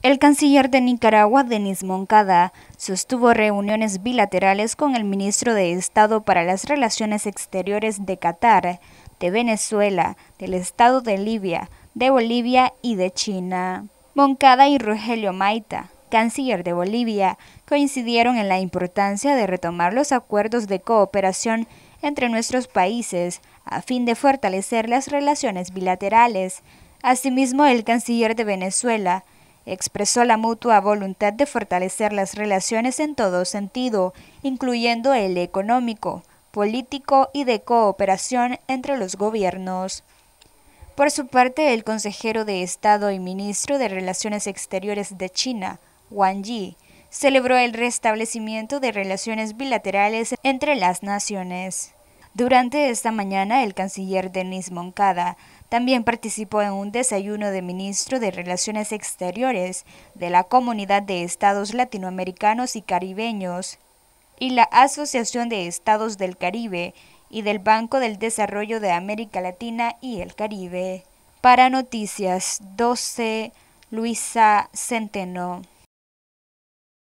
El canciller de Nicaragua, Denis Moncada, sostuvo reuniones bilaterales con el ministro de Estado para las Relaciones Exteriores de Qatar, de Venezuela, del Estado de Libia, de Bolivia y de China. Moncada y Rogelio Maita, canciller de Bolivia, coincidieron en la importancia de retomar los acuerdos de cooperación entre nuestros países a fin de fortalecer las relaciones bilaterales. Asimismo, el canciller de Venezuela, expresó la mutua voluntad de fortalecer las relaciones en todo sentido, incluyendo el económico, político y de cooperación entre los gobiernos. Por su parte, el consejero de Estado y ministro de Relaciones Exteriores de China, Wang Yi, celebró el restablecimiento de relaciones bilaterales entre las naciones. Durante esta mañana, el canciller Denis Moncada también participó en un desayuno de ministro de Relaciones Exteriores de la Comunidad de Estados Latinoamericanos y Caribeños y la Asociación de Estados del Caribe y del Banco del Desarrollo de América Latina y el Caribe. Para Noticias 12, Luisa Centeno.